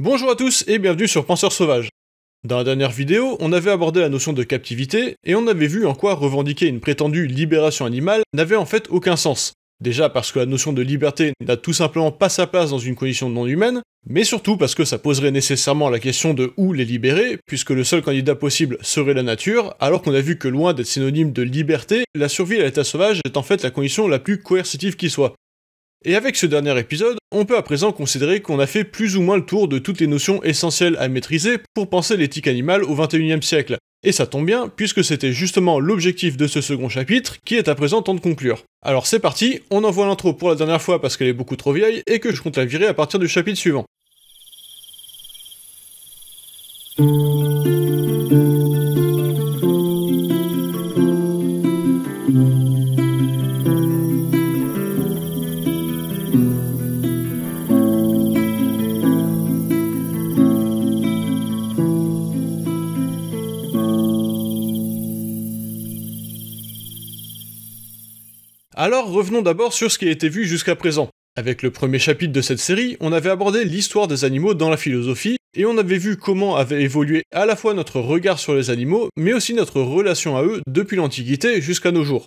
Bonjour à tous et bienvenue sur Penseur Sauvage. Dans la dernière vidéo, on avait abordé la notion de captivité et on avait vu en quoi revendiquer une prétendue libération animale n'avait en fait aucun sens. Déjà parce que la notion de liberté n'a tout simplement pas sa place dans une condition non humaine, mais surtout parce que ça poserait nécessairement la question de où les libérer, puisque le seul candidat possible serait la nature, alors qu'on a vu que loin d'être synonyme de liberté, la survie à l'état sauvage est en fait la condition la plus coercitive qui soit. Et avec ce dernier épisode, on peut à présent considérer qu'on a fait plus ou moins le tour de toutes les notions essentielles à maîtriser pour penser l'éthique animale au XXIe siècle. Et ça tombe bien, puisque c'était justement l'objectif de ce second chapitre qui est à présent temps de conclure. Alors c'est parti, on envoie l'intro pour la dernière fois parce qu'elle est beaucoup trop vieille et que je compte la virer à partir du chapitre suivant. Alors revenons d'abord sur ce qui a été vu jusqu'à présent. Avec le premier chapitre de cette série, on avait abordé l'histoire des animaux dans la philosophie, et on avait vu comment avait évolué à la fois notre regard sur les animaux, mais aussi notre relation à eux depuis l'Antiquité jusqu'à nos jours.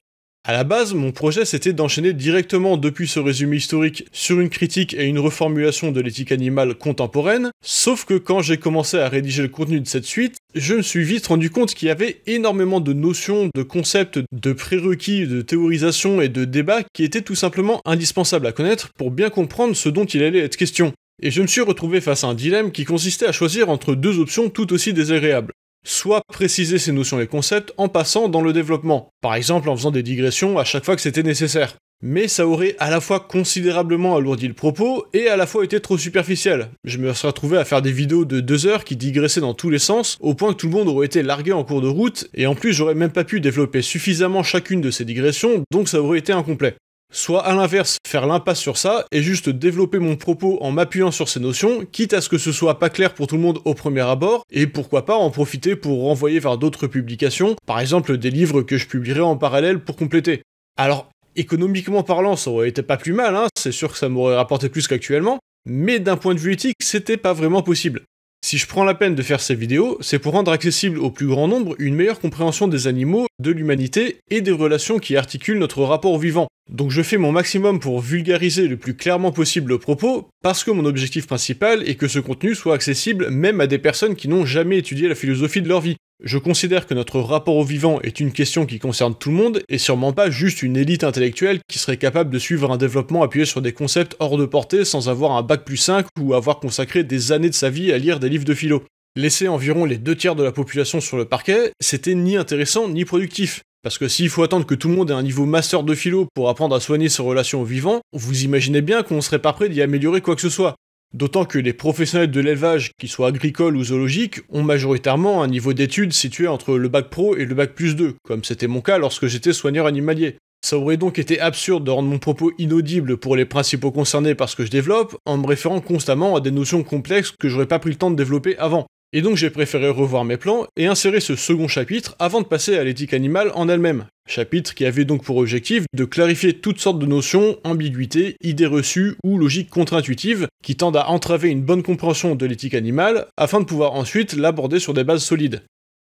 À la base, mon projet c'était d'enchaîner directement depuis ce résumé historique sur une critique et une reformulation de l'éthique animale contemporaine, sauf que quand j'ai commencé à rédiger le contenu de cette suite, je me suis vite rendu compte qu'il y avait énormément de notions, de concepts, de prérequis, de théorisation et de débats qui étaient tout simplement indispensables à connaître pour bien comprendre ce dont il allait être question. Et je me suis retrouvé face à un dilemme qui consistait à choisir entre deux options tout aussi désagréables soit préciser ces notions et concepts en passant dans le développement, par exemple en faisant des digressions à chaque fois que c'était nécessaire. Mais ça aurait à la fois considérablement alourdi le propos et à la fois été trop superficiel. Je me serais retrouvé à faire des vidéos de deux heures qui digressaient dans tous les sens, au point que tout le monde aurait été largué en cours de route, et en plus j'aurais même pas pu développer suffisamment chacune de ces digressions, donc ça aurait été incomplet. Soit à l'inverse, faire l'impasse sur ça et juste développer mon propos en m'appuyant sur ces notions, quitte à ce que ce soit pas clair pour tout le monde au premier abord, et pourquoi pas en profiter pour renvoyer vers d'autres publications, par exemple des livres que je publierai en parallèle pour compléter. Alors, économiquement parlant, ça aurait été pas plus mal, hein, c'est sûr que ça m'aurait rapporté plus qu'actuellement, mais d'un point de vue éthique, c'était pas vraiment possible. Si je prends la peine de faire ces vidéos, c'est pour rendre accessible au plus grand nombre une meilleure compréhension des animaux, de l'humanité et des relations qui articulent notre rapport au vivant. Donc je fais mon maximum pour vulgariser le plus clairement possible le propos, parce que mon objectif principal est que ce contenu soit accessible même à des personnes qui n'ont jamais étudié la philosophie de leur vie. Je considère que notre rapport au vivant est une question qui concerne tout le monde et sûrement pas juste une élite intellectuelle qui serait capable de suivre un développement appuyé sur des concepts hors de portée sans avoir un bac plus 5 ou avoir consacré des années de sa vie à lire des livres de philo. Laisser environ les deux tiers de la population sur le parquet, c'était ni intéressant ni productif. Parce que s'il faut attendre que tout le monde ait un niveau master de philo pour apprendre à soigner ses relations au vivant, vous imaginez bien qu'on ne serait pas prêt d'y améliorer quoi que ce soit. D'autant que les professionnels de l'élevage, qu'ils soient agricoles ou zoologiques, ont majoritairement un niveau d'études situé entre le bac pro et le bac plus 2, comme c'était mon cas lorsque j'étais soigneur animalier. Ça aurait donc été absurde de rendre mon propos inaudible pour les principaux concernés par ce que je développe, en me référant constamment à des notions complexes que j'aurais pas pris le temps de développer avant. Et donc j'ai préféré revoir mes plans et insérer ce second chapitre avant de passer à l'éthique animale en elle-même. Chapitre qui avait donc pour objectif de clarifier toutes sortes de notions, ambiguïtés, idées reçues ou logiques contre-intuitives qui tendent à entraver une bonne compréhension de l'éthique animale afin de pouvoir ensuite l'aborder sur des bases solides.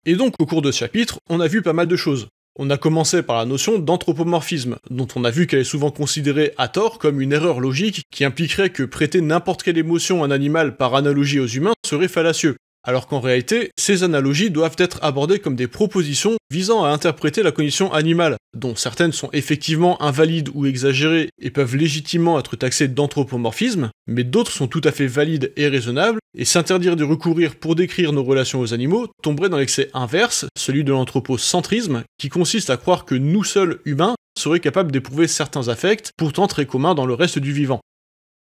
Et donc au cours de ce chapitre, on a vu pas mal de choses. On a commencé par la notion d'anthropomorphisme, dont on a vu qu'elle est souvent considérée à tort comme une erreur logique qui impliquerait que prêter n'importe quelle émotion à un animal par analogie aux humains serait fallacieux, alors qu'en réalité, ces analogies doivent être abordées comme des propositions visant à interpréter la cognition animale, dont certaines sont effectivement invalides ou exagérées et peuvent légitimement être taxées d'anthropomorphisme, mais d'autres sont tout à fait valides et raisonnables, et s'interdire de recourir pour décrire nos relations aux animaux tomberait dans l'excès inverse, celui de l'anthropocentrisme, qui consiste à croire que nous seuls, humains, serions capables d'éprouver certains affects, pourtant très communs dans le reste du vivant.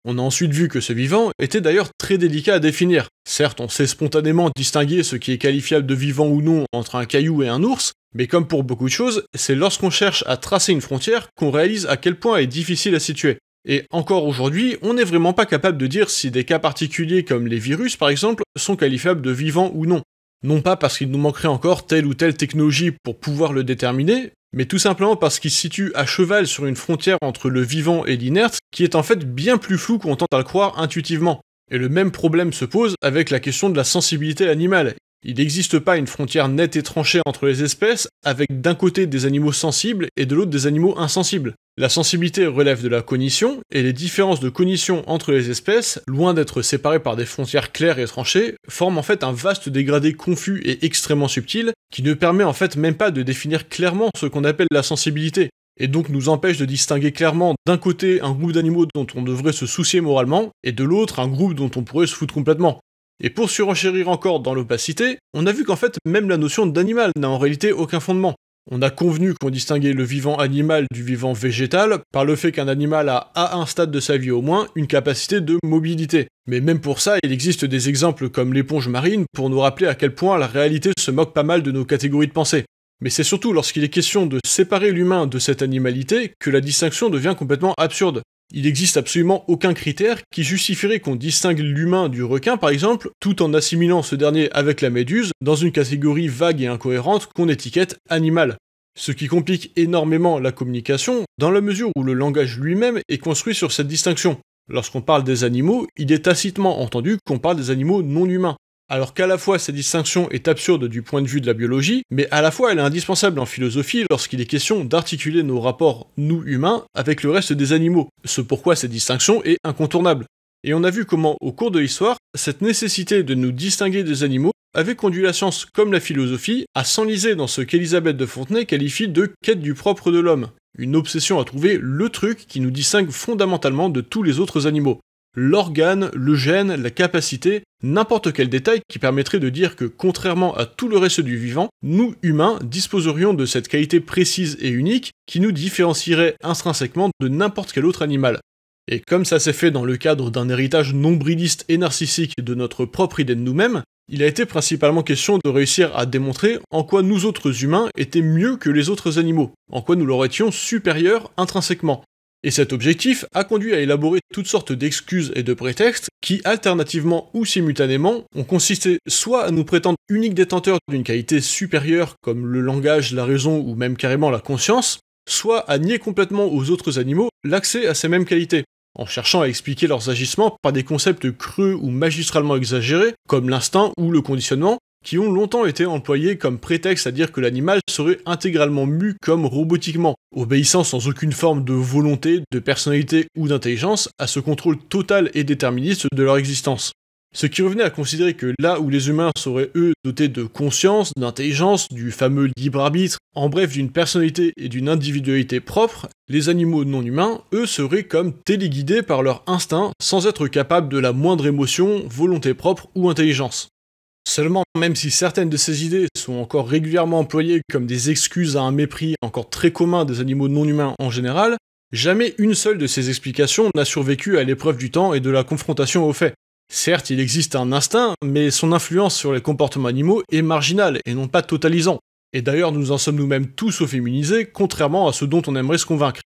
On a ensuite vu que ce vivant était d'ailleurs très délicat à définir. Certes, on sait spontanément distinguer ce qui est qualifiable de vivant ou non entre un caillou et un ours, mais comme pour beaucoup de choses, c'est lorsqu'on cherche à tracer une frontière qu'on réalise à quel point elle est difficile à situer. Et encore aujourd'hui, on n'est vraiment pas capable de dire si des cas particuliers comme les virus par exemple sont qualifiables de vivants ou non. Non pas parce qu'il nous manquerait encore telle ou telle technologie pour pouvoir le déterminer, mais tout simplement parce qu'il se situe à cheval sur une frontière entre le vivant et l'inerte, qui est en fait bien plus flou qu'on tente à le croire intuitivement. Et le même problème se pose avec la question de la sensibilité animale, il n'existe pas une frontière nette et tranchée entre les espèces, avec d'un côté des animaux sensibles et de l'autre des animaux insensibles. La sensibilité relève de la cognition, et les différences de cognition entre les espèces, loin d'être séparées par des frontières claires et tranchées, forment en fait un vaste dégradé confus et extrêmement subtil, qui ne permet en fait même pas de définir clairement ce qu'on appelle la sensibilité, et donc nous empêche de distinguer clairement d'un côté un groupe d'animaux dont on devrait se soucier moralement, et de l'autre un groupe dont on pourrait se foutre complètement. Et pour surenchérir encore dans l'opacité, on a vu qu'en fait même la notion d'animal n'a en réalité aucun fondement. On a convenu qu'on distinguait le vivant animal du vivant végétal par le fait qu'un animal a, à un stade de sa vie au moins, une capacité de mobilité. Mais même pour ça, il existe des exemples comme l'éponge marine pour nous rappeler à quel point la réalité se moque pas mal de nos catégories de pensée. Mais c'est surtout lorsqu'il est question de séparer l'humain de cette animalité que la distinction devient complètement absurde. Il n'existe absolument aucun critère qui justifierait qu'on distingue l'humain du requin, par exemple, tout en assimilant ce dernier avec la méduse dans une catégorie vague et incohérente qu'on étiquette animal. Ce qui complique énormément la communication, dans la mesure où le langage lui-même est construit sur cette distinction. Lorsqu'on parle des animaux, il est tacitement entendu qu'on parle des animaux non humains alors qu'à la fois cette distinction est absurde du point de vue de la biologie, mais à la fois elle est indispensable en philosophie lorsqu'il est question d'articuler nos rapports, nous humains, avec le reste des animaux, ce pourquoi cette distinction est incontournable. Et on a vu comment, au cours de l'histoire, cette nécessité de nous distinguer des animaux avait conduit la science, comme la philosophie, à s'enliser dans ce qu'Elisabeth de Fontenay qualifie de quête du propre de l'homme, une obsession à trouver le truc qui nous distingue fondamentalement de tous les autres animaux l'organe, le gène, la capacité, n'importe quel détail qui permettrait de dire que, contrairement à tout le reste du vivant, nous, humains, disposerions de cette qualité précise et unique qui nous différencierait intrinsèquement de n'importe quel autre animal. Et comme ça s'est fait dans le cadre d'un héritage nombriliste et narcissique de notre propre idée de nous-mêmes, il a été principalement question de réussir à démontrer en quoi nous autres humains étions mieux que les autres animaux, en quoi nous leur étions supérieurs intrinsèquement. Et cet objectif a conduit à élaborer toutes sortes d'excuses et de prétextes qui, alternativement ou simultanément, ont consisté soit à nous prétendre uniques détenteurs d'une qualité supérieure comme le langage, la raison ou même carrément la conscience, soit à nier complètement aux autres animaux l'accès à ces mêmes qualités, en cherchant à expliquer leurs agissements par des concepts creux ou magistralement exagérés, comme l'instinct ou le conditionnement, qui ont longtemps été employés comme prétexte à dire que l'animal serait intégralement mu comme robotiquement, obéissant sans aucune forme de volonté, de personnalité ou d'intelligence à ce contrôle total et déterministe de leur existence. Ce qui revenait à considérer que là où les humains seraient eux dotés de conscience, d'intelligence, du fameux libre arbitre, en bref d'une personnalité et d'une individualité propre, les animaux non humains, eux, seraient comme téléguidés par leur instinct sans être capables de la moindre émotion, volonté propre ou intelligence. Seulement, même si certaines de ces idées sont encore régulièrement employées comme des excuses à un mépris encore très commun des animaux non humains en général, jamais une seule de ces explications n'a survécu à l'épreuve du temps et de la confrontation aux faits. Certes, il existe un instinct, mais son influence sur les comportements animaux est marginale et non pas totalisante. Et d'ailleurs, nous en sommes nous-mêmes tous au féminisé, contrairement à ce dont on aimerait se convaincre.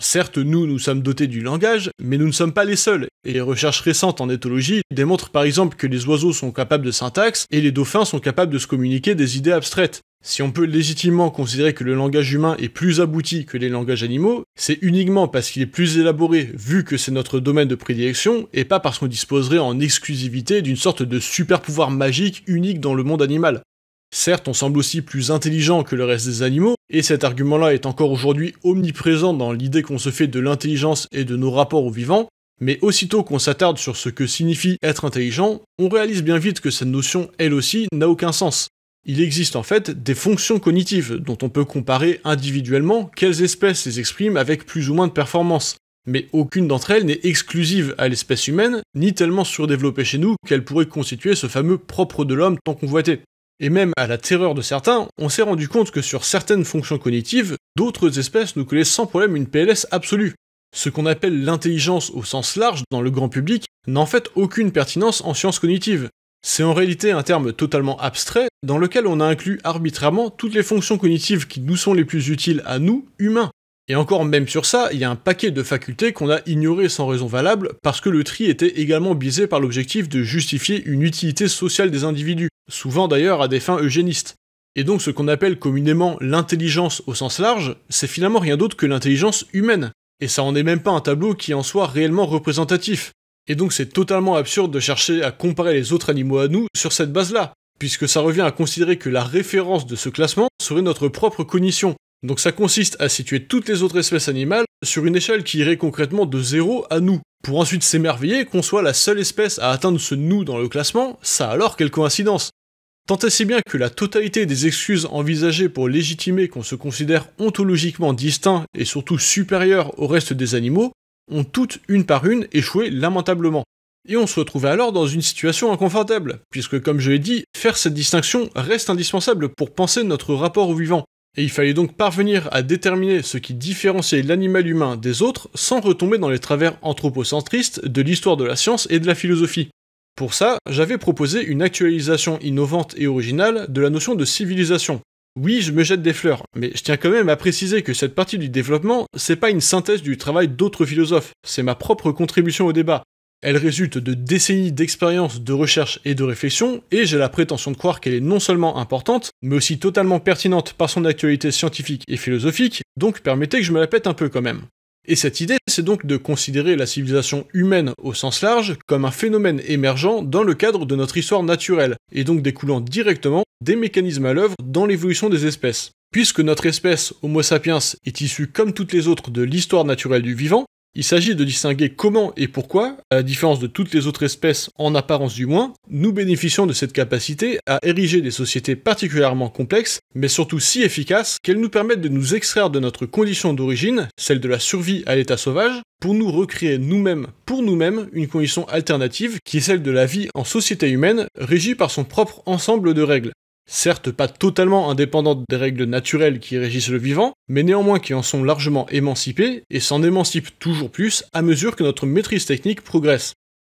Certes, nous, nous sommes dotés du langage, mais nous ne sommes pas les seuls, et les recherches récentes en éthologie démontrent par exemple que les oiseaux sont capables de syntaxe et les dauphins sont capables de se communiquer des idées abstraites. Si on peut légitimement considérer que le langage humain est plus abouti que les langages animaux, c'est uniquement parce qu'il est plus élaboré vu que c'est notre domaine de prédilection et pas parce qu'on disposerait en exclusivité d'une sorte de super pouvoir magique unique dans le monde animal. Certes, on semble aussi plus intelligent que le reste des animaux, et cet argument-là est encore aujourd'hui omniprésent dans l'idée qu'on se fait de l'intelligence et de nos rapports aux vivants, mais aussitôt qu'on s'attarde sur ce que signifie être intelligent, on réalise bien vite que cette notion, elle aussi, n'a aucun sens. Il existe en fait des fonctions cognitives dont on peut comparer individuellement quelles espèces les expriment avec plus ou moins de performance, mais aucune d'entre elles n'est exclusive à l'espèce humaine, ni tellement surdéveloppée chez nous qu'elle pourrait constituer ce fameux propre de l'homme tant convoité. Et même à la terreur de certains, on s'est rendu compte que sur certaines fonctions cognitives, d'autres espèces nous connaissent sans problème une PLS absolue. Ce qu'on appelle l'intelligence au sens large dans le grand public n'a en fait aucune pertinence en sciences cognitives. C'est en réalité un terme totalement abstrait dans lequel on a inclus arbitrairement toutes les fonctions cognitives qui nous sont les plus utiles à nous, humains. Et encore même sur ça, il y a un paquet de facultés qu'on a ignorées sans raison valable parce que le tri était également biaisé par l'objectif de justifier une utilité sociale des individus, souvent d'ailleurs à des fins eugénistes. Et donc ce qu'on appelle communément l'intelligence au sens large, c'est finalement rien d'autre que l'intelligence humaine. Et ça en est même pas un tableau qui en soit réellement représentatif. Et donc c'est totalement absurde de chercher à comparer les autres animaux à nous sur cette base-là, puisque ça revient à considérer que la référence de ce classement serait notre propre cognition. Donc ça consiste à situer toutes les autres espèces animales sur une échelle qui irait concrètement de zéro à nous, pour ensuite s'émerveiller qu'on soit la seule espèce à atteindre ce nous dans le classement, ça alors quelle coïncidence Tant et si bien que la totalité des excuses envisagées pour légitimer qu'on se considère ontologiquement distinct et surtout supérieur au reste des animaux ont toutes, une par une, échoué lamentablement. Et on se retrouvait alors dans une situation inconfortable, puisque comme je l'ai dit, faire cette distinction reste indispensable pour penser notre rapport au vivant, et il fallait donc parvenir à déterminer ce qui différenciait l'animal humain des autres sans retomber dans les travers anthropocentristes de l'histoire de la science et de la philosophie. Pour ça, j'avais proposé une actualisation innovante et originale de la notion de civilisation. Oui, je me jette des fleurs, mais je tiens quand même à préciser que cette partie du développement, c'est pas une synthèse du travail d'autres philosophes, c'est ma propre contribution au débat. Elle résulte de décennies d'expérience, de recherche et de réflexion, et j'ai la prétention de croire qu'elle est non seulement importante, mais aussi totalement pertinente par son actualité scientifique et philosophique, donc permettez que je me la pète un peu quand même. Et cette idée, c'est donc de considérer la civilisation humaine au sens large comme un phénomène émergent dans le cadre de notre histoire naturelle, et donc découlant directement des mécanismes à l'œuvre dans l'évolution des espèces. Puisque notre espèce Homo sapiens est issue comme toutes les autres de l'histoire naturelle du vivant, il s'agit de distinguer comment et pourquoi, à la différence de toutes les autres espèces en apparence du moins, nous bénéficions de cette capacité à ériger des sociétés particulièrement complexes, mais surtout si efficaces qu'elles nous permettent de nous extraire de notre condition d'origine, celle de la survie à l'état sauvage, pour nous recréer nous-mêmes, pour nous-mêmes, une condition alternative qui est celle de la vie en société humaine, régie par son propre ensemble de règles certes pas totalement indépendantes des règles naturelles qui régissent le vivant, mais néanmoins qui en sont largement émancipées et s'en émancipent toujours plus à mesure que notre maîtrise technique progresse.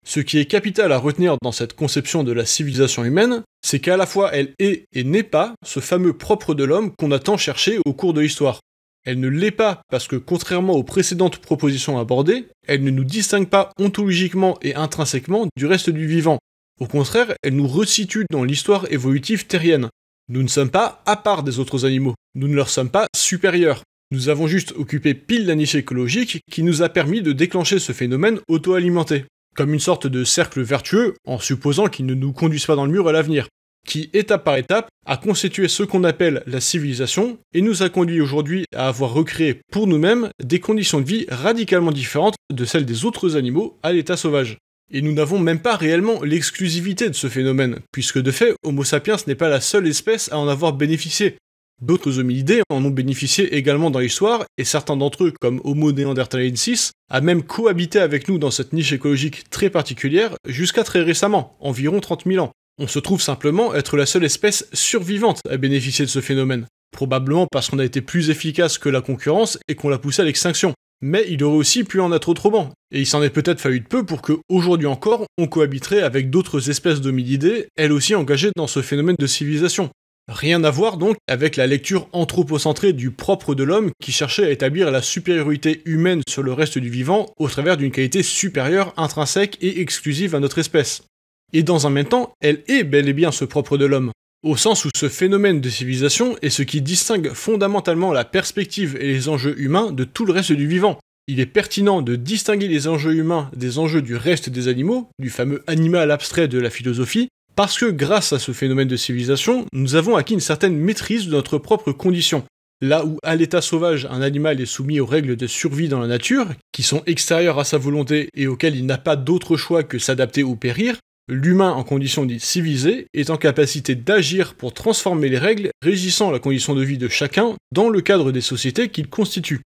Ce qui est capital à retenir dans cette conception de la civilisation humaine, c'est qu'à la fois elle est et n'est pas ce fameux propre de l'homme qu'on a tant cherché au cours de l'histoire. Elle ne l'est pas parce que contrairement aux précédentes propositions abordées, elle ne nous distingue pas ontologiquement et intrinsèquement du reste du vivant, au contraire, elle nous resitue dans l'histoire évolutive terrienne. Nous ne sommes pas à part des autres animaux, nous ne leur sommes pas supérieurs. Nous avons juste occupé pile la niche écologique qui nous a permis de déclencher ce phénomène auto-alimenté, comme une sorte de cercle vertueux en supposant qu'il ne nous conduise pas dans le mur à l'avenir, qui étape par étape a constitué ce qu'on appelle la civilisation et nous a conduit aujourd'hui à avoir recréé pour nous-mêmes des conditions de vie radicalement différentes de celles des autres animaux à l'état sauvage. Et nous n'avons même pas réellement l'exclusivité de ce phénomène, puisque de fait, Homo sapiens n'est pas la seule espèce à en avoir bénéficié. D'autres hominidés en ont bénéficié également dans l'histoire, et certains d'entre eux, comme Homo neanderthalensis, a même cohabité avec nous dans cette niche écologique très particulière jusqu'à très récemment, environ 30 000 ans. On se trouve simplement être la seule espèce survivante à bénéficier de ce phénomène, probablement parce qu'on a été plus efficace que la concurrence et qu'on l'a poussé à l'extinction, mais il aurait aussi pu en être autrement, et il s'en est peut-être fallu de peu pour que, aujourd'hui encore, on cohabiterait avec d'autres espèces d'homidés, elles aussi engagées dans ce phénomène de civilisation. Rien à voir donc avec la lecture anthropocentrée du propre de l'homme qui cherchait à établir la supériorité humaine sur le reste du vivant au travers d'une qualité supérieure, intrinsèque et exclusive à notre espèce. Et dans un même temps, elle est bel et bien ce propre de l'homme, au sens où ce phénomène de civilisation est ce qui distingue fondamentalement la perspective et les enjeux humains de tout le reste du vivant. Il est pertinent de distinguer les enjeux humains des enjeux du reste des animaux, du fameux animal abstrait de la philosophie, parce que grâce à ce phénomène de civilisation, nous avons acquis une certaine maîtrise de notre propre condition. Là où à l'état sauvage un animal est soumis aux règles de survie dans la nature, qui sont extérieures à sa volonté et auxquelles il n'a pas d'autre choix que s'adapter ou périr, l'humain en condition dite civilisée est en capacité d'agir pour transformer les règles régissant la condition de vie de chacun dans le cadre des sociétés qu'il constitue.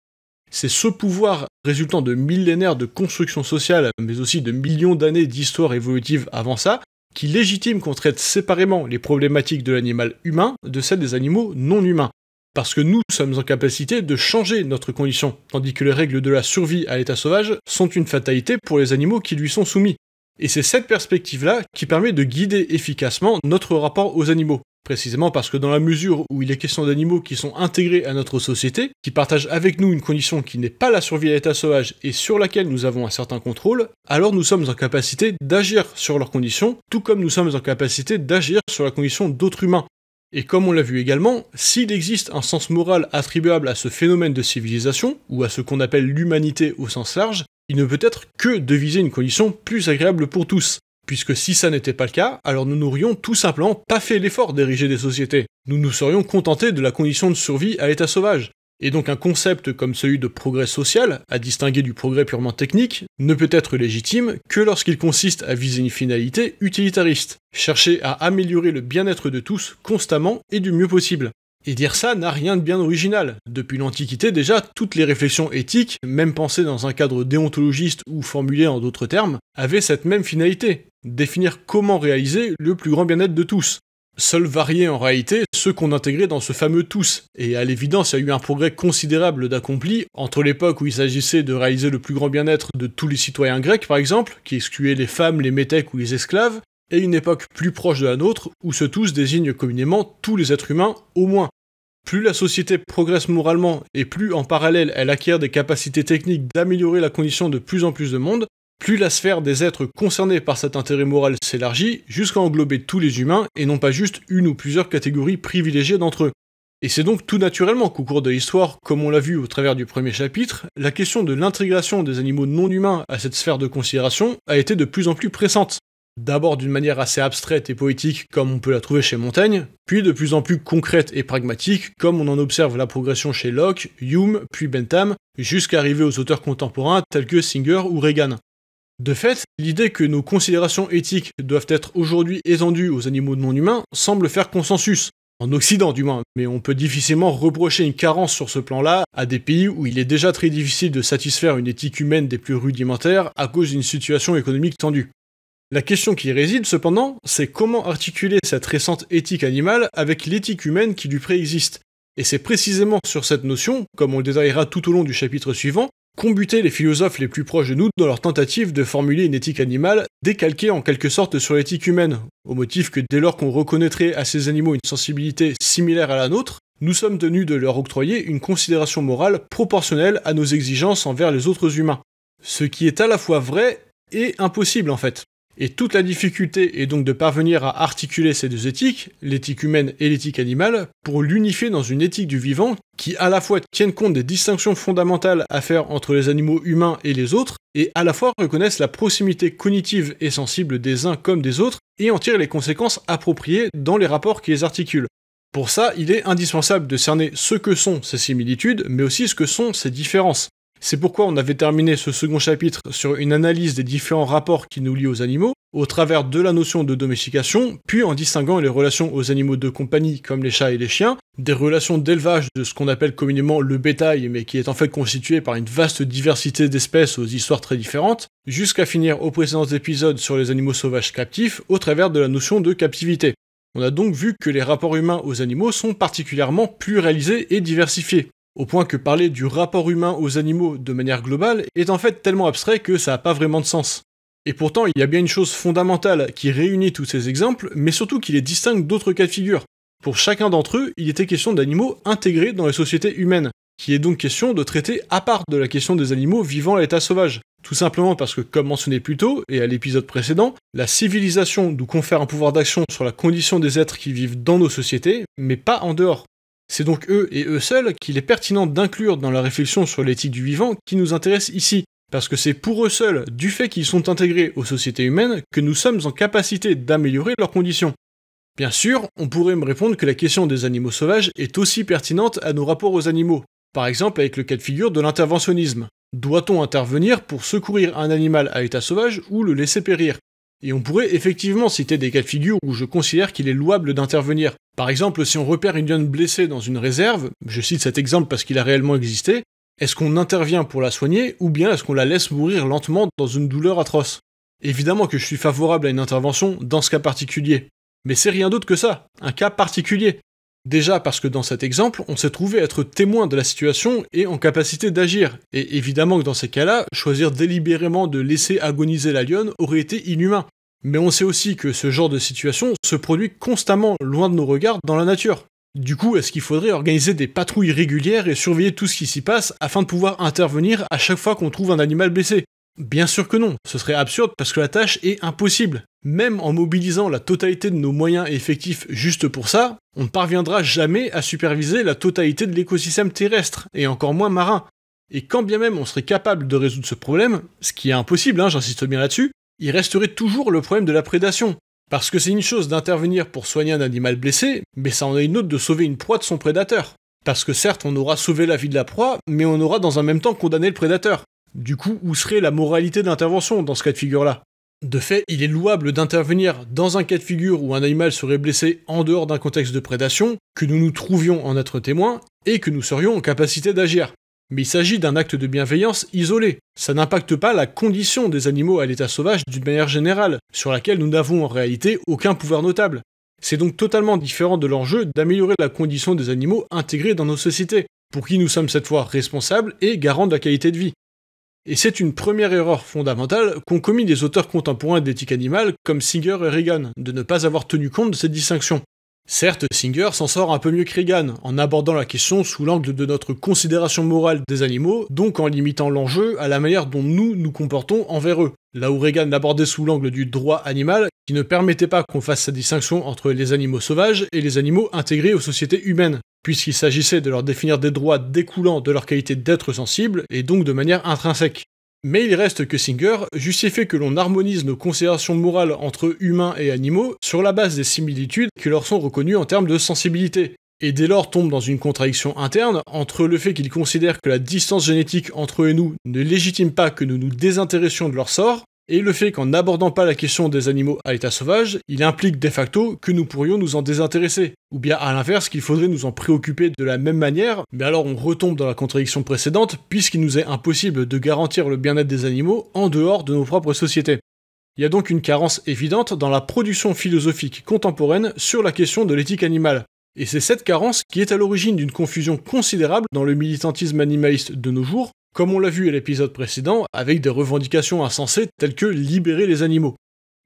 C'est ce pouvoir résultant de millénaires de construction sociale, mais aussi de millions d'années d'histoire évolutive avant ça, qui légitime qu'on traite séparément les problématiques de l'animal humain de celles des animaux non humains. Parce que nous sommes en capacité de changer notre condition, tandis que les règles de la survie à l'état sauvage sont une fatalité pour les animaux qui lui sont soumis. Et c'est cette perspective-là qui permet de guider efficacement notre rapport aux animaux. Précisément parce que dans la mesure où il est question d'animaux qui sont intégrés à notre société, qui partagent avec nous une condition qui n'est pas la survie à l'état sauvage et sur laquelle nous avons un certain contrôle, alors nous sommes en capacité d'agir sur leurs conditions, tout comme nous sommes en capacité d'agir sur la condition d'autres humains. Et comme on l'a vu également, s'il existe un sens moral attribuable à ce phénomène de civilisation, ou à ce qu'on appelle l'humanité au sens large, il ne peut être que de viser une condition plus agréable pour tous, puisque si ça n'était pas le cas, alors nous n'aurions tout simplement pas fait l'effort d'ériger des sociétés. Nous nous serions contentés de la condition de survie à l'état sauvage. Et donc un concept comme celui de progrès social, à distinguer du progrès purement technique, ne peut être légitime que lorsqu'il consiste à viser une finalité utilitariste, chercher à améliorer le bien-être de tous constamment et du mieux possible. Et dire ça n'a rien de bien original. Depuis l'Antiquité déjà, toutes les réflexions éthiques, même pensées dans un cadre déontologiste ou formulées en d'autres termes, avaient cette même finalité, définir comment réaliser le plus grand bien-être de tous. Seuls variaient en réalité ceux qu'on intégrait dans ce fameux tous, et à l'évidence il y a eu un progrès considérable d'accompli entre l'époque où il s'agissait de réaliser le plus grand bien-être de tous les citoyens grecs par exemple, qui excluait les femmes, les métèques ou les esclaves, et une époque plus proche de la nôtre où ce tous désigne communément tous les êtres humains au moins. Plus la société progresse moralement et plus en parallèle elle acquiert des capacités techniques d'améliorer la condition de plus en plus de monde, plus la sphère des êtres concernés par cet intérêt moral s'élargit jusqu'à englober tous les humains et non pas juste une ou plusieurs catégories privilégiées d'entre eux. Et c'est donc tout naturellement qu'au cours de l'histoire, comme on l'a vu au travers du premier chapitre, la question de l'intégration des animaux non humains à cette sphère de considération a été de plus en plus pressante d'abord d'une manière assez abstraite et poétique comme on peut la trouver chez Montaigne, puis de plus en plus concrète et pragmatique comme on en observe la progression chez Locke, Hume, puis Bentham, jusqu'à arriver aux auteurs contemporains tels que Singer ou Reagan. De fait, l'idée que nos considérations éthiques doivent être aujourd'hui étendues aux animaux non humains semble faire consensus, en Occident du moins, mais on peut difficilement reprocher une carence sur ce plan-là à des pays où il est déjà très difficile de satisfaire une éthique humaine des plus rudimentaires à cause d'une situation économique tendue. La question qui y réside, cependant, c'est comment articuler cette récente éthique animale avec l'éthique humaine qui lui préexiste. Et c'est précisément sur cette notion, comme on le détaillera tout au long du chapitre suivant, qu'ont buté les philosophes les plus proches de nous dans leur tentative de formuler une éthique animale décalquée en quelque sorte sur l'éthique humaine, au motif que dès lors qu'on reconnaîtrait à ces animaux une sensibilité similaire à la nôtre, nous sommes tenus de leur octroyer une considération morale proportionnelle à nos exigences envers les autres humains. Ce qui est à la fois vrai et impossible en fait. Et toute la difficulté est donc de parvenir à articuler ces deux éthiques, l'éthique humaine et l'éthique animale, pour l'unifier dans une éthique du vivant qui à la fois tienne compte des distinctions fondamentales à faire entre les animaux humains et les autres, et à la fois reconnaisse la proximité cognitive et sensible des uns comme des autres, et en tire les conséquences appropriées dans les rapports qui les articulent. Pour ça, il est indispensable de cerner ce que sont ces similitudes, mais aussi ce que sont ces différences. C'est pourquoi on avait terminé ce second chapitre sur une analyse des différents rapports qui nous lient aux animaux, au travers de la notion de domestication, puis en distinguant les relations aux animaux de compagnie comme les chats et les chiens, des relations d'élevage de ce qu'on appelle communément le bétail, mais qui est en fait constitué par une vaste diversité d'espèces aux histoires très différentes, jusqu'à finir aux précédents épisodes sur les animaux sauvages captifs au travers de la notion de captivité. On a donc vu que les rapports humains aux animaux sont particulièrement réalisés et diversifiés. Au point que parler du rapport humain aux animaux de manière globale est en fait tellement abstrait que ça n'a pas vraiment de sens. Et pourtant, il y a bien une chose fondamentale qui réunit tous ces exemples, mais surtout qui les distingue d'autres cas de figure. Pour chacun d'entre eux, il était question d'animaux intégrés dans les sociétés humaines, qui est donc question de traiter à part de la question des animaux vivant à l'état sauvage. Tout simplement parce que, comme mentionné plus tôt, et à l'épisode précédent, la civilisation nous confère un pouvoir d'action sur la condition des êtres qui vivent dans nos sociétés, mais pas en dehors. C'est donc eux et eux seuls qu'il est pertinent d'inclure dans la réflexion sur l'éthique du vivant qui nous intéresse ici, parce que c'est pour eux seuls, du fait qu'ils sont intégrés aux sociétés humaines, que nous sommes en capacité d'améliorer leurs conditions. Bien sûr, on pourrait me répondre que la question des animaux sauvages est aussi pertinente à nos rapports aux animaux, par exemple avec le cas de figure de l'interventionnisme. Doit-on intervenir pour secourir un animal à état sauvage ou le laisser périr Et on pourrait effectivement citer des cas de figure où je considère qu'il est louable d'intervenir, par exemple, si on repère une lionne blessée dans une réserve, je cite cet exemple parce qu'il a réellement existé, est-ce qu'on intervient pour la soigner ou bien est-ce qu'on la laisse mourir lentement dans une douleur atroce Évidemment que je suis favorable à une intervention dans ce cas particulier, mais c'est rien d'autre que ça, un cas particulier. Déjà parce que dans cet exemple, on s'est trouvé être témoin de la situation et en capacité d'agir, et évidemment que dans ces cas-là, choisir délibérément de laisser agoniser la lionne aurait été inhumain, mais on sait aussi que ce genre de situation se produit constamment loin de nos regards dans la nature. Du coup, est-ce qu'il faudrait organiser des patrouilles régulières et surveiller tout ce qui s'y passe afin de pouvoir intervenir à chaque fois qu'on trouve un animal blessé Bien sûr que non, ce serait absurde parce que la tâche est impossible. Même en mobilisant la totalité de nos moyens effectifs juste pour ça, on ne parviendra jamais à superviser la totalité de l'écosystème terrestre, et encore moins marin. Et quand bien même on serait capable de résoudre ce problème, ce qui est impossible, hein, j'insiste bien là-dessus, il resterait toujours le problème de la prédation. Parce que c'est une chose d'intervenir pour soigner un animal blessé, mais ça en est une autre de sauver une proie de son prédateur. Parce que certes, on aura sauvé la vie de la proie, mais on aura dans un même temps condamné le prédateur. Du coup, où serait la moralité d'intervention dans ce cas de figure-là De fait, il est louable d'intervenir dans un cas de figure où un animal serait blessé en dehors d'un contexte de prédation, que nous nous trouvions en être témoins, et que nous serions en capacité d'agir. Mais il s'agit d'un acte de bienveillance isolé. Ça n'impacte pas la condition des animaux à l'état sauvage d'une manière générale, sur laquelle nous n'avons en réalité aucun pouvoir notable. C'est donc totalement différent de l'enjeu d'améliorer la condition des animaux intégrés dans nos sociétés, pour qui nous sommes cette fois responsables et garants de la qualité de vie. Et c'est une première erreur fondamentale qu'ont commis des auteurs contemporains d'éthique animale comme Singer et Reagan, de ne pas avoir tenu compte de cette distinction, Certes, Singer s'en sort un peu mieux que Reagan, en abordant la question sous l'angle de notre considération morale des animaux, donc en limitant l'enjeu à la manière dont nous nous comportons envers eux. Là où Reagan l'abordait sous l'angle du droit animal, qui ne permettait pas qu'on fasse sa distinction entre les animaux sauvages et les animaux intégrés aux sociétés humaines, puisqu'il s'agissait de leur définir des droits découlant de leur qualité d'être sensible, et donc de manière intrinsèque. Mais il reste que Singer justifie que l'on harmonise nos considérations morales entre humains et animaux sur la base des similitudes qui leur sont reconnues en termes de sensibilité, et dès lors tombe dans une contradiction interne entre le fait qu'il considère que la distance génétique entre eux et nous ne légitime pas que nous nous désintéressions de leur sort, et le fait qu'en n'abordant pas la question des animaux à l'état sauvage, il implique de facto que nous pourrions nous en désintéresser. Ou bien à l'inverse, qu'il faudrait nous en préoccuper de la même manière, mais alors on retombe dans la contradiction précédente, puisqu'il nous est impossible de garantir le bien-être des animaux en dehors de nos propres sociétés. Il y a donc une carence évidente dans la production philosophique contemporaine sur la question de l'éthique animale. Et c'est cette carence qui est à l'origine d'une confusion considérable dans le militantisme animaliste de nos jours, comme on l'a vu à l'épisode précédent, avec des revendications insensées telles que libérer les animaux.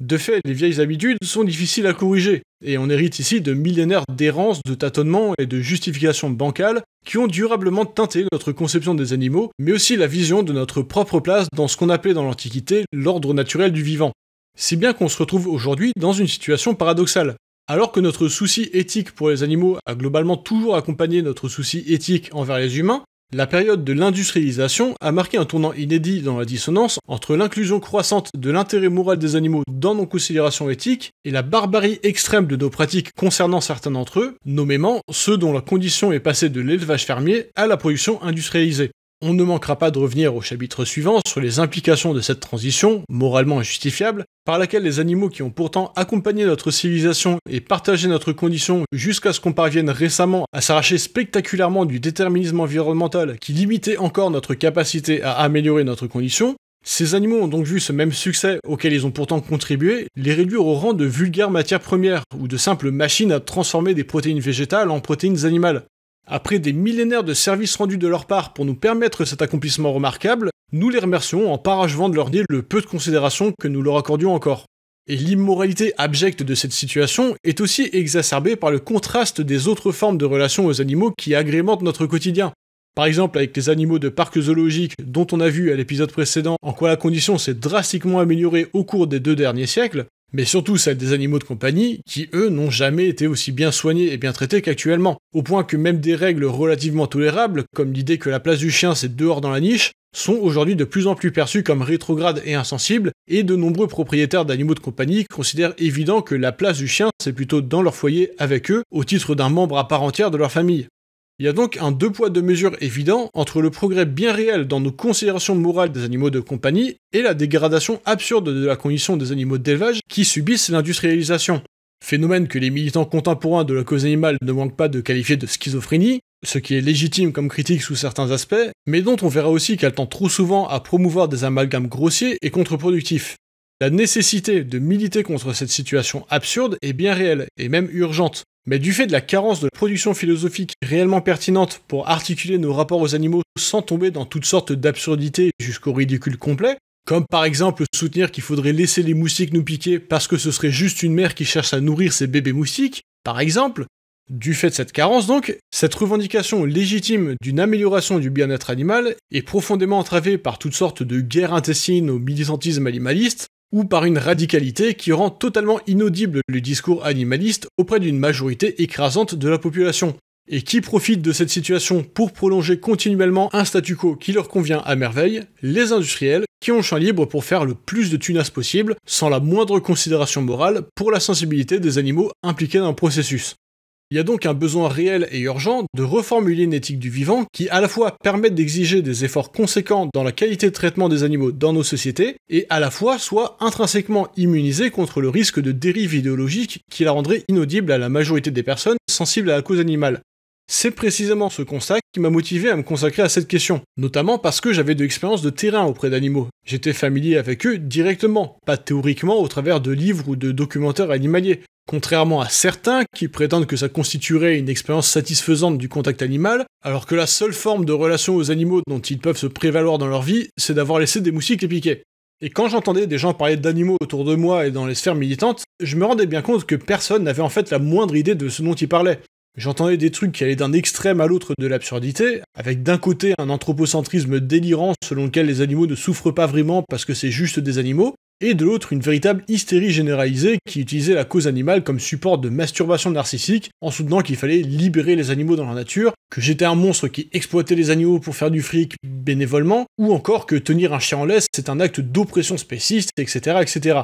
De fait, les vieilles habitudes sont difficiles à corriger, et on hérite ici de millénaires d'errances, de tâtonnements et de justifications bancales qui ont durablement teinté notre conception des animaux, mais aussi la vision de notre propre place dans ce qu'on appelait dans l'Antiquité l'ordre naturel du vivant. Si bien qu'on se retrouve aujourd'hui dans une situation paradoxale. Alors que notre souci éthique pour les animaux a globalement toujours accompagné notre souci éthique envers les humains, la période de l'industrialisation a marqué un tournant inédit dans la dissonance entre l'inclusion croissante de l'intérêt moral des animaux dans nos considérations éthiques et la barbarie extrême de nos pratiques concernant certains d'entre eux, nommément ceux dont la condition est passée de l'élevage fermier à la production industrialisée. On ne manquera pas de revenir au chapitre suivant sur les implications de cette transition, moralement injustifiable, par laquelle les animaux qui ont pourtant accompagné notre civilisation et partagé notre condition jusqu'à ce qu'on parvienne récemment à s'arracher spectaculairement du déterminisme environnemental qui limitait encore notre capacité à améliorer notre condition, ces animaux ont donc vu ce même succès auquel ils ont pourtant contribué, les réduire au rang de vulgaires matières premières ou de simples machines à transformer des protéines végétales en protéines animales. Après des millénaires de services rendus de leur part pour nous permettre cet accomplissement remarquable, nous les remercions en parachevant de leur dire le peu de considération que nous leur accordions encore. Et l'immoralité abjecte de cette situation est aussi exacerbée par le contraste des autres formes de relations aux animaux qui agrémentent notre quotidien. Par exemple avec les animaux de parcs zoologiques dont on a vu à l'épisode précédent en quoi la condition s'est drastiquement améliorée au cours des deux derniers siècles, mais surtout celle des animaux de compagnie, qui eux n'ont jamais été aussi bien soignés et bien traités qu'actuellement, au point que même des règles relativement tolérables, comme l'idée que la place du chien c'est dehors dans la niche, sont aujourd'hui de plus en plus perçues comme rétrogrades et insensibles, et de nombreux propriétaires d'animaux de compagnie considèrent évident que la place du chien c'est plutôt dans leur foyer avec eux, au titre d'un membre à part entière de leur famille. Il y a donc un deux poids deux mesures évident entre le progrès bien réel dans nos considérations morales des animaux de compagnie et la dégradation absurde de la condition des animaux d'élevage qui subissent l'industrialisation. Phénomène que les militants contemporains de la cause animale ne manquent pas de qualifier de schizophrénie, ce qui est légitime comme critique sous certains aspects, mais dont on verra aussi qu'elle tend trop souvent à promouvoir des amalgames grossiers et contre-productifs. La nécessité de militer contre cette situation absurde est bien réelle, et même urgente, mais du fait de la carence de la production philosophique réellement pertinente pour articuler nos rapports aux animaux sans tomber dans toutes sortes d'absurdités jusqu'au ridicule complet, comme par exemple soutenir qu'il faudrait laisser les moustiques nous piquer parce que ce serait juste une mère qui cherche à nourrir ses bébés moustiques, par exemple, du fait de cette carence donc, cette revendication légitime d'une amélioration du bien-être animal est profondément entravée par toutes sortes de guerres intestines au militantisme animaliste, ou par une radicalité qui rend totalement inaudible le discours animaliste auprès d'une majorité écrasante de la population, et qui profite de cette situation pour prolonger continuellement un statu quo qui leur convient à merveille, les industriels qui ont champ libre pour faire le plus de tunas possible, sans la moindre considération morale pour la sensibilité des animaux impliqués dans le processus. Il y a donc un besoin réel et urgent de reformuler une éthique du vivant qui à la fois permette d'exiger des efforts conséquents dans la qualité de traitement des animaux dans nos sociétés et à la fois soit intrinsèquement immunisée contre le risque de dérive idéologique qui la rendrait inaudible à la majorité des personnes sensibles à la cause animale. C'est précisément ce constat qui m'a motivé à me consacrer à cette question, notamment parce que j'avais de l'expérience de terrain auprès d'animaux. J'étais familier avec eux directement, pas théoriquement au travers de livres ou de documentaires animaliers, Contrairement à certains qui prétendent que ça constituerait une expérience satisfaisante du contact animal, alors que la seule forme de relation aux animaux dont ils peuvent se prévaloir dans leur vie, c'est d'avoir laissé des moustiques les piquer. Et quand j'entendais des gens parler d'animaux autour de moi et dans les sphères militantes, je me rendais bien compte que personne n'avait en fait la moindre idée de ce dont ils parlaient. J'entendais des trucs qui allaient d'un extrême à l'autre de l'absurdité, avec d'un côté un anthropocentrisme délirant selon lequel les animaux ne souffrent pas vraiment parce que c'est juste des animaux, et de l'autre une véritable hystérie généralisée qui utilisait la cause animale comme support de masturbation narcissique en soutenant qu'il fallait libérer les animaux dans la nature, que j'étais un monstre qui exploitait les animaux pour faire du fric bénévolement, ou encore que tenir un chien en laisse c'est un acte d'oppression spéciste, etc. etc.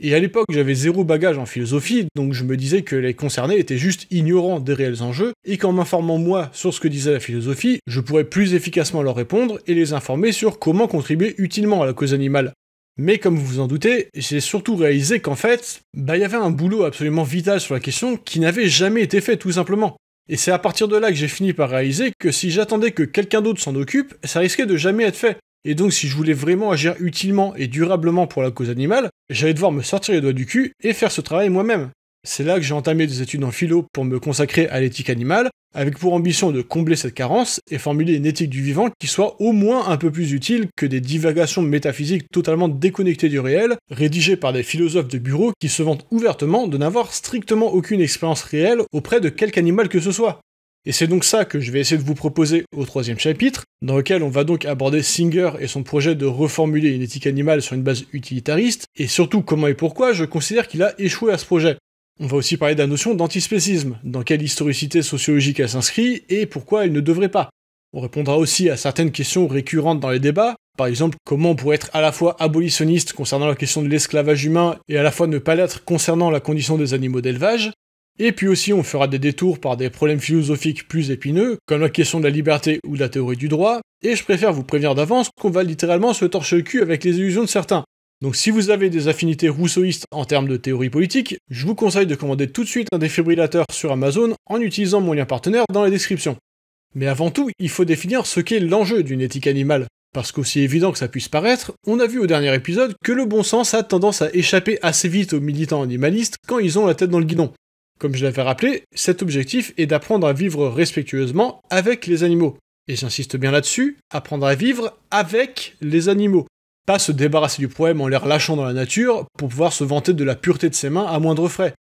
Et à l'époque, j'avais zéro bagage en philosophie, donc je me disais que les concernés étaient juste ignorants des réels enjeux, et qu'en m'informant moi sur ce que disait la philosophie, je pourrais plus efficacement leur répondre et les informer sur comment contribuer utilement à la cause animale. Mais comme vous vous en doutez, j'ai surtout réalisé qu'en fait, bah il y avait un boulot absolument vital sur la question qui n'avait jamais été fait tout simplement. Et c'est à partir de là que j'ai fini par réaliser que si j'attendais que quelqu'un d'autre s'en occupe, ça risquait de jamais être fait. Et donc si je voulais vraiment agir utilement et durablement pour la cause animale, j'allais devoir me sortir les doigts du cul et faire ce travail moi-même. C'est là que j'ai entamé des études en philo pour me consacrer à l'éthique animale, avec pour ambition de combler cette carence et formuler une éthique du vivant qui soit au moins un peu plus utile que des divagations métaphysiques totalement déconnectées du réel, rédigées par des philosophes de bureau qui se vantent ouvertement de n'avoir strictement aucune expérience réelle auprès de quelque animal que ce soit. Et c'est donc ça que je vais essayer de vous proposer au troisième chapitre, dans lequel on va donc aborder Singer et son projet de reformuler une éthique animale sur une base utilitariste, et surtout comment et pourquoi je considère qu'il a échoué à ce projet. On va aussi parler de la notion d'antispécisme, dans quelle historicité sociologique elle s'inscrit et pourquoi elle ne devrait pas. On répondra aussi à certaines questions récurrentes dans les débats, par exemple comment on pourrait être à la fois abolitionniste concernant la question de l'esclavage humain et à la fois ne pas l'être concernant la condition des animaux d'élevage, et puis aussi on fera des détours par des problèmes philosophiques plus épineux, comme la question de la liberté ou de la théorie du droit, et je préfère vous prévenir d'avance qu'on va littéralement se torcher le cul avec les illusions de certains. Donc si vous avez des affinités rousseauistes en termes de théorie politique, je vous conseille de commander tout de suite un défibrillateur sur Amazon en utilisant mon lien partenaire dans la description. Mais avant tout, il faut définir ce qu'est l'enjeu d'une éthique animale, parce qu'aussi évident que ça puisse paraître, on a vu au dernier épisode que le bon sens a tendance à échapper assez vite aux militants animalistes quand ils ont la tête dans le guidon. Comme je l'avais rappelé, cet objectif est d'apprendre à vivre respectueusement avec les animaux. Et j'insiste bien là-dessus, apprendre à vivre avec les animaux pas se débarrasser du poème en les relâchant dans la nature pour pouvoir se vanter de la pureté de ses mains à moindre frais.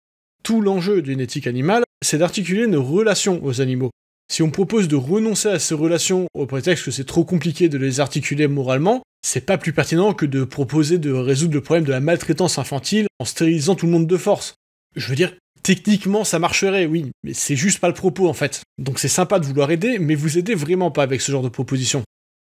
Tout l'enjeu d'une éthique animale, c'est d'articuler nos relations aux animaux. Si on propose de renoncer à ces relations au prétexte que c'est trop compliqué de les articuler moralement, c'est pas plus pertinent que de proposer de résoudre le problème de la maltraitance infantile en stérilisant tout le monde de force. Je veux dire, techniquement ça marcherait, oui, mais c'est juste pas le propos en fait. Donc c'est sympa de vouloir aider, mais vous aidez vraiment pas avec ce genre de proposition.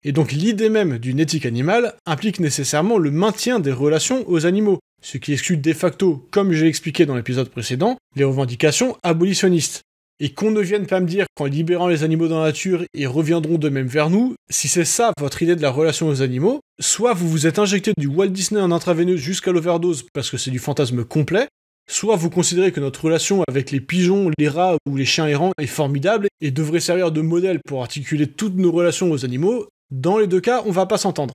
Et donc l'idée même d'une éthique animale implique nécessairement le maintien des relations aux animaux, ce qui exclut de facto, comme je l'ai expliqué dans l'épisode précédent, les revendications abolitionnistes. Et qu'on ne vienne pas me dire qu'en libérant les animaux dans la nature, ils reviendront de même vers nous, si c'est ça votre idée de la relation aux animaux, soit vous vous êtes injecté du Walt Disney en intraveineuse jusqu'à l'overdose parce que c'est du fantasme complet, soit vous considérez que notre relation avec les pigeons, les rats ou les chiens errants est formidable et devrait servir de modèle pour articuler toutes nos relations aux animaux, dans les deux cas, on va pas s'entendre.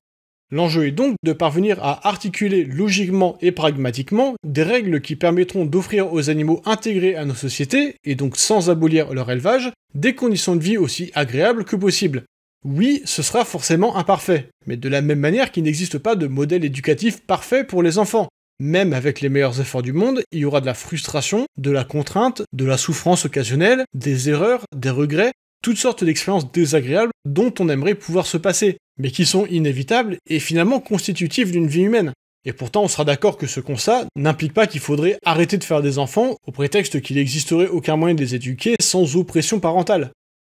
L'enjeu est donc de parvenir à articuler logiquement et pragmatiquement des règles qui permettront d'offrir aux animaux intégrés à nos sociétés, et donc sans abolir leur élevage, des conditions de vie aussi agréables que possible. Oui, ce sera forcément imparfait, mais de la même manière qu'il n'existe pas de modèle éducatif parfait pour les enfants. Même avec les meilleurs efforts du monde, il y aura de la frustration, de la contrainte, de la souffrance occasionnelle, des erreurs, des regrets, toutes sortes d'expériences désagréables dont on aimerait pouvoir se passer, mais qui sont inévitables et finalement constitutives d'une vie humaine. Et pourtant, on sera d'accord que ce constat n'implique pas qu'il faudrait arrêter de faire des enfants au prétexte qu'il n'existerait aucun moyen de les éduquer sans oppression parentale.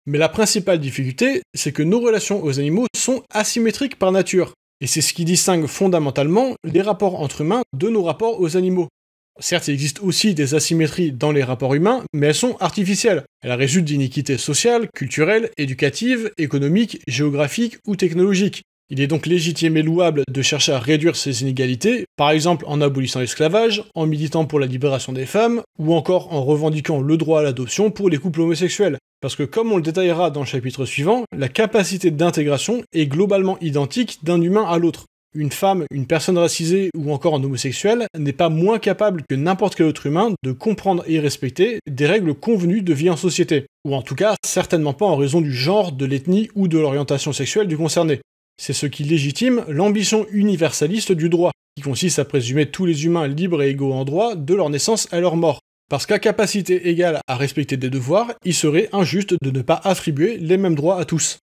Mais la principale difficulté, c'est que nos relations aux animaux sont asymétriques par nature. Et c'est ce qui distingue fondamentalement les rapports entre humains de nos rapports aux animaux. Certes, il existe aussi des asymétries dans les rapports humains, mais elles sont artificielles. Elles résultent d'iniquités sociales, culturelles, éducatives, économiques, géographiques ou technologiques. Il est donc légitime et louable de chercher à réduire ces inégalités, par exemple en abolissant l'esclavage, en militant pour la libération des femmes, ou encore en revendiquant le droit à l'adoption pour les couples homosexuels. Parce que comme on le détaillera dans le chapitre suivant, la capacité d'intégration est globalement identique d'un humain à l'autre une femme, une personne racisée ou encore un homosexuel n'est pas moins capable que n'importe quel autre humain de comprendre et respecter des règles convenues de vie en société, ou en tout cas certainement pas en raison du genre, de l'ethnie ou de l'orientation sexuelle du concerné. C'est ce qui légitime l'ambition universaliste du droit, qui consiste à présumer tous les humains libres et égaux en droit de leur naissance à leur mort. Parce qu'à capacité égale à respecter des devoirs, il serait injuste de ne pas attribuer les mêmes droits à tous.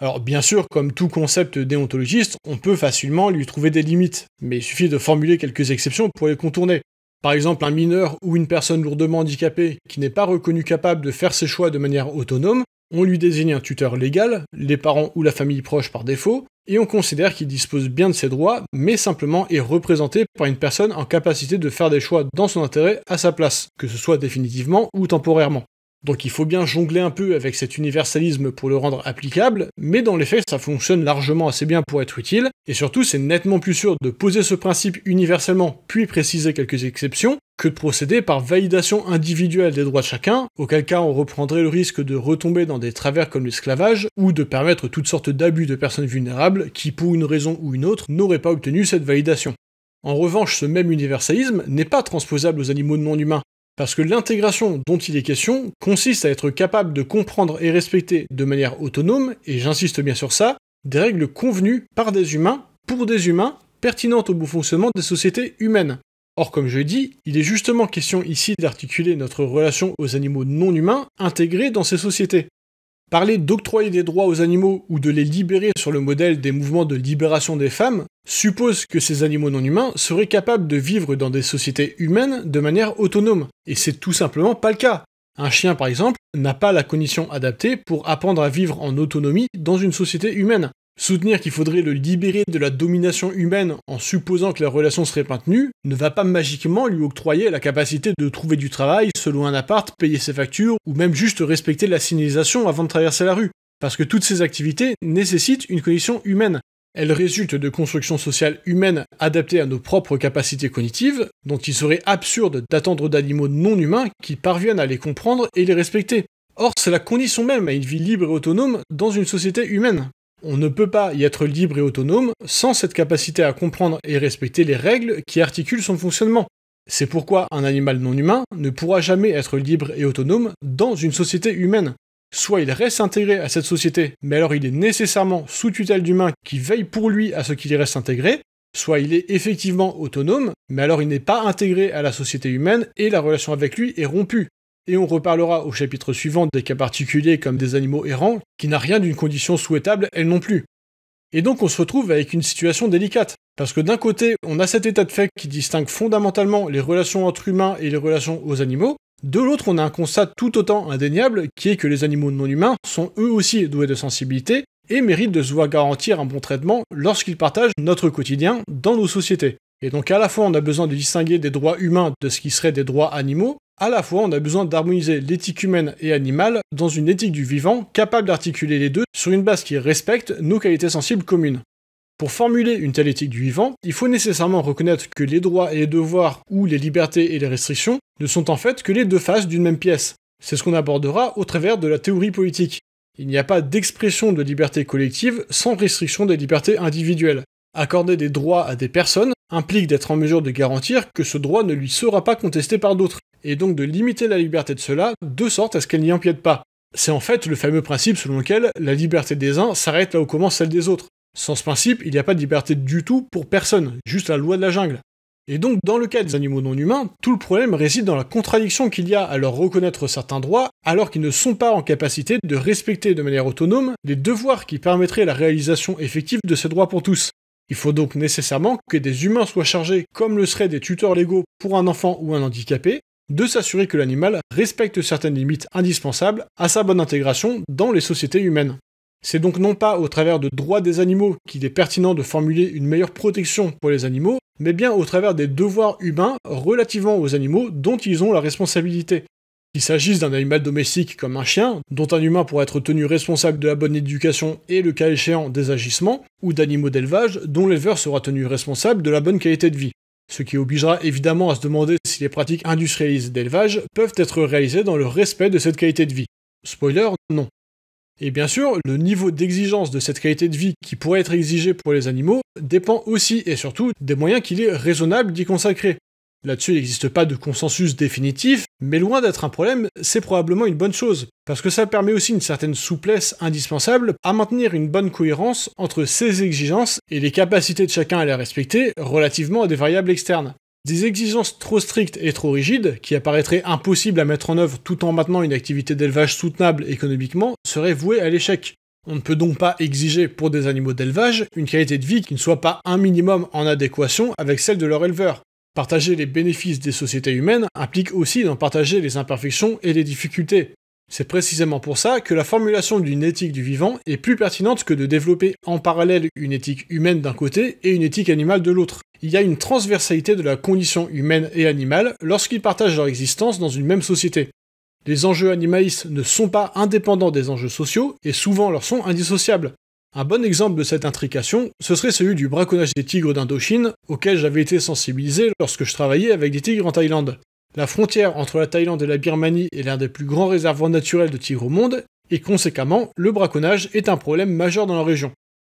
Alors bien sûr, comme tout concept déontologiste, on peut facilement lui trouver des limites, mais il suffit de formuler quelques exceptions pour les contourner. Par exemple, un mineur ou une personne lourdement handicapée qui n'est pas reconnu capable de faire ses choix de manière autonome, on lui désigne un tuteur légal, les parents ou la famille proche par défaut, et on considère qu'il dispose bien de ses droits, mais simplement est représenté par une personne en capacité de faire des choix dans son intérêt à sa place, que ce soit définitivement ou temporairement. Donc il faut bien jongler un peu avec cet universalisme pour le rendre applicable, mais dans les faits ça fonctionne largement assez bien pour être utile, et surtout c'est nettement plus sûr de poser ce principe universellement puis préciser quelques exceptions que de procéder par validation individuelle des droits de chacun, auquel cas on reprendrait le risque de retomber dans des travers comme l'esclavage, ou de permettre toutes sortes d'abus de personnes vulnérables qui pour une raison ou une autre n'auraient pas obtenu cette validation. En revanche, ce même universalisme n'est pas transposable aux animaux non humains, parce que l'intégration dont il est question consiste à être capable de comprendre et respecter de manière autonome, et j'insiste bien sur ça, des règles convenues par des humains, pour des humains, pertinentes au bon fonctionnement des sociétés humaines. Or, comme je l'ai dit, il est justement question ici d'articuler notre relation aux animaux non humains intégrés dans ces sociétés. Parler d'octroyer des droits aux animaux ou de les libérer sur le modèle des mouvements de libération des femmes suppose que ces animaux non humains seraient capables de vivre dans des sociétés humaines de manière autonome, et c'est tout simplement pas le cas. Un chien par exemple n'a pas la cognition adaptée pour apprendre à vivre en autonomie dans une société humaine. Soutenir qu'il faudrait le libérer de la domination humaine en supposant que la relation serait maintenue ne va pas magiquement lui octroyer la capacité de trouver du travail, se louer un appart, payer ses factures ou même juste respecter la signalisation avant de traverser la rue. Parce que toutes ces activités nécessitent une condition humaine. Elles résultent de constructions sociales humaines adaptées à nos propres capacités cognitives, dont il serait absurde d'attendre d'animaux non humains qui parviennent à les comprendre et les respecter. Or, c'est la condition même à une vie libre et autonome dans une société humaine. On ne peut pas y être libre et autonome sans cette capacité à comprendre et respecter les règles qui articulent son fonctionnement. C'est pourquoi un animal non humain ne pourra jamais être libre et autonome dans une société humaine. Soit il reste intégré à cette société, mais alors il est nécessairement sous tutelle d'humains qui veillent pour lui à ce qu'il y reste intégré, soit il est effectivement autonome, mais alors il n'est pas intégré à la société humaine et la relation avec lui est rompue et on reparlera au chapitre suivant des cas particuliers comme des animaux errants, qui n'a rien d'une condition souhaitable elles non plus. Et donc on se retrouve avec une situation délicate, parce que d'un côté on a cet état de fait qui distingue fondamentalement les relations entre humains et les relations aux animaux, de l'autre on a un constat tout autant indéniable qui est que les animaux non humains sont eux aussi doués de sensibilité et méritent de se voir garantir un bon traitement lorsqu'ils partagent notre quotidien dans nos sociétés. Et donc à la fois on a besoin de distinguer des droits humains de ce qui serait des droits animaux, à la fois, on a besoin d'harmoniser l'éthique humaine et animale dans une éthique du vivant capable d'articuler les deux sur une base qui respecte nos qualités sensibles communes. Pour formuler une telle éthique du vivant, il faut nécessairement reconnaître que les droits et les devoirs ou les libertés et les restrictions ne sont en fait que les deux faces d'une même pièce. C'est ce qu'on abordera au travers de la théorie politique. Il n'y a pas d'expression de liberté collective sans restriction des libertés individuelles. Accorder des droits à des personnes implique d'être en mesure de garantir que ce droit ne lui sera pas contesté par d'autres, et donc de limiter la liberté de cela de sorte à ce qu'elle n'y empiète pas. C'est en fait le fameux principe selon lequel la liberté des uns s'arrête là où commence celle des autres. Sans ce principe, il n'y a pas de liberté du tout pour personne, juste la loi de la jungle. Et donc, dans le cas des animaux non humains, tout le problème réside dans la contradiction qu'il y a à leur reconnaître certains droits, alors qu'ils ne sont pas en capacité de respecter de manière autonome les devoirs qui permettraient la réalisation effective de ces droits pour tous. Il faut donc nécessairement que des humains soient chargés, comme le seraient des tuteurs légaux pour un enfant ou un handicapé, de s'assurer que l'animal respecte certaines limites indispensables à sa bonne intégration dans les sociétés humaines. C'est donc non pas au travers de droits des animaux qu'il est pertinent de formuler une meilleure protection pour les animaux, mais bien au travers des devoirs humains relativement aux animaux dont ils ont la responsabilité. Qu'il s'agisse d'un animal domestique comme un chien, dont un humain pourra être tenu responsable de la bonne éducation et le cas échéant des agissements, ou d'animaux d'élevage dont l'éleveur sera tenu responsable de la bonne qualité de vie ce qui obligera évidemment à se demander si les pratiques industrialisées d'élevage peuvent être réalisées dans le respect de cette qualité de vie. Spoiler, non. Et bien sûr, le niveau d'exigence de cette qualité de vie qui pourrait être exigée pour les animaux dépend aussi et surtout des moyens qu'il est raisonnable d'y consacrer. Là-dessus, il n'existe pas de consensus définitif, mais loin d'être un problème, c'est probablement une bonne chose, parce que ça permet aussi une certaine souplesse indispensable à maintenir une bonne cohérence entre ces exigences et les capacités de chacun à les respecter relativement à des variables externes. Des exigences trop strictes et trop rigides, qui apparaîtraient impossibles à mettre en œuvre tout en maintenant une activité d'élevage soutenable économiquement, seraient vouées à l'échec. On ne peut donc pas exiger pour des animaux d'élevage une qualité de vie qui ne soit pas un minimum en adéquation avec celle de leur éleveur. Partager les bénéfices des sociétés humaines implique aussi d'en partager les imperfections et les difficultés. C'est précisément pour ça que la formulation d'une éthique du vivant est plus pertinente que de développer en parallèle une éthique humaine d'un côté et une éthique animale de l'autre. Il y a une transversalité de la condition humaine et animale lorsqu'ils partagent leur existence dans une même société. Les enjeux animalistes ne sont pas indépendants des enjeux sociaux et souvent leur sont indissociables. Un bon exemple de cette intrication, ce serait celui du braconnage des tigres d'Indochine, auquel j'avais été sensibilisé lorsque je travaillais avec des tigres en Thaïlande. La frontière entre la Thaïlande et la Birmanie est l'un des plus grands réservoirs naturels de tigres au monde, et conséquemment, le braconnage est un problème majeur dans la région.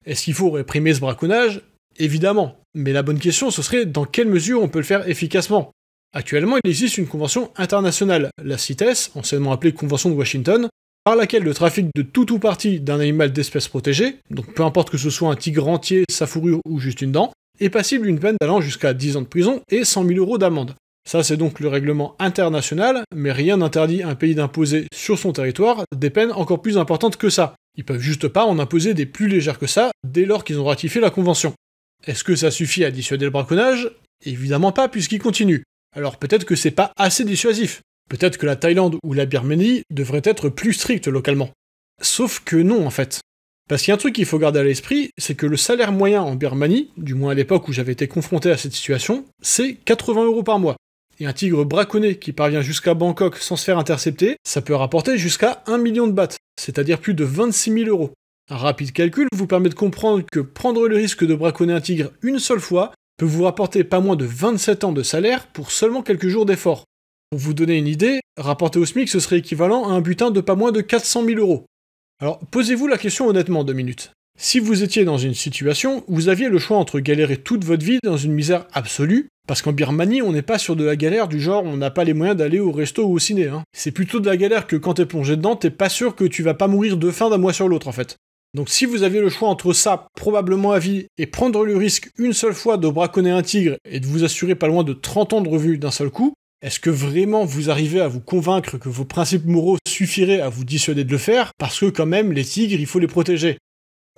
Est-ce qu'il faut réprimer ce braconnage Évidemment, mais la bonne question ce serait dans quelle mesure on peut le faire efficacement. Actuellement, il existe une convention internationale, la CITES, anciennement appelée Convention de Washington, par laquelle le trafic de tout ou partie d'un animal d'espèce protégée, donc peu importe que ce soit un tigre entier, sa fourrure ou juste une dent, est passible d'une peine d'allant jusqu'à 10 ans de prison et 100 000 euros d'amende. Ça, c'est donc le règlement international, mais rien n'interdit un pays d'imposer sur son territoire des peines encore plus importantes que ça. Ils peuvent juste pas en imposer des plus légères que ça dès lors qu'ils ont ratifié la convention. Est-ce que ça suffit à dissuader le braconnage Évidemment pas, puisqu'il continue. Alors peut-être que c'est pas assez dissuasif. Peut-être que la Thaïlande ou la Birmanie devraient être plus strictes localement. Sauf que non, en fait. Parce qu'il y a un truc qu'il faut garder à l'esprit, c'est que le salaire moyen en Birmanie, du moins à l'époque où j'avais été confronté à cette situation, c'est 80 euros par mois. Et un tigre braconné qui parvient jusqu'à Bangkok sans se faire intercepter, ça peut rapporter jusqu'à 1 million de bahts, c'est-à-dire plus de 26 000 euros. Un rapide calcul vous permet de comprendre que prendre le risque de braconner un tigre une seule fois peut vous rapporter pas moins de 27 ans de salaire pour seulement quelques jours d'effort. Pour vous donner une idée, rapporter au SMIC, ce serait équivalent à un butin de pas moins de 400 000 euros. Alors, posez-vous la question honnêtement deux minutes. Si vous étiez dans une situation où vous aviez le choix entre galérer toute votre vie dans une misère absolue, parce qu'en Birmanie, on n'est pas sur de la galère du genre on n'a pas les moyens d'aller au resto ou au ciné. Hein. C'est plutôt de la galère que quand t'es plongé dedans, t'es pas sûr que tu vas pas mourir de faim d'un mois sur l'autre en fait. Donc si vous aviez le choix entre ça, probablement à vie, et prendre le risque une seule fois de braconner un tigre et de vous assurer pas loin de 30 ans de revue d'un seul coup, est-ce que vraiment vous arrivez à vous convaincre que vos principes moraux suffiraient à vous dissuader de le faire Parce que quand même, les tigres, il faut les protéger.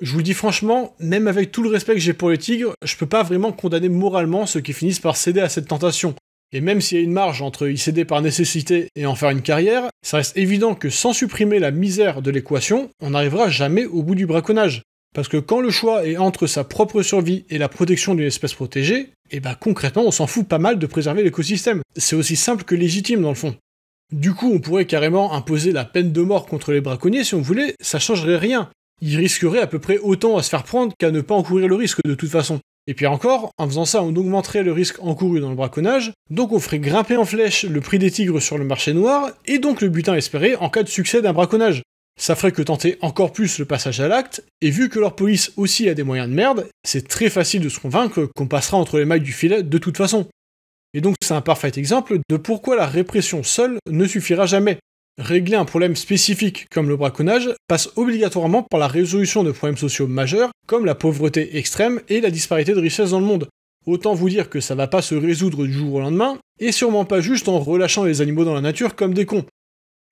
Je vous le dis franchement, même avec tout le respect que j'ai pour les tigres, je peux pas vraiment condamner moralement ceux qui finissent par céder à cette tentation. Et même s'il y a une marge entre y céder par nécessité et en faire une carrière, ça reste évident que sans supprimer la misère de l'équation, on n'arrivera jamais au bout du braconnage. Parce que quand le choix est entre sa propre survie et la protection d'une espèce protégée, et eh bah ben, concrètement on s'en fout pas mal de préserver l'écosystème. C'est aussi simple que légitime dans le fond. Du coup on pourrait carrément imposer la peine de mort contre les braconniers si on voulait, ça changerait rien. Ils risqueraient à peu près autant à se faire prendre qu'à ne pas encourir le risque de toute façon. Et puis encore, en faisant ça, on augmenterait le risque encouru dans le braconnage, donc on ferait grimper en flèche le prix des tigres sur le marché noir, et donc le butin espéré en cas de succès d'un braconnage. Ça ferait que tenter encore plus le passage à l'acte, et vu que leur police aussi a des moyens de merde, c'est très facile de se convaincre qu'on passera entre les mailles du filet de toute façon. Et donc c'est un parfait exemple de pourquoi la répression seule ne suffira jamais. Régler un problème spécifique comme le braconnage passe obligatoirement par la résolution de problèmes sociaux majeurs comme la pauvreté extrême et la disparité de richesse dans le monde. Autant vous dire que ça va pas se résoudre du jour au lendemain, et sûrement pas juste en relâchant les animaux dans la nature comme des cons.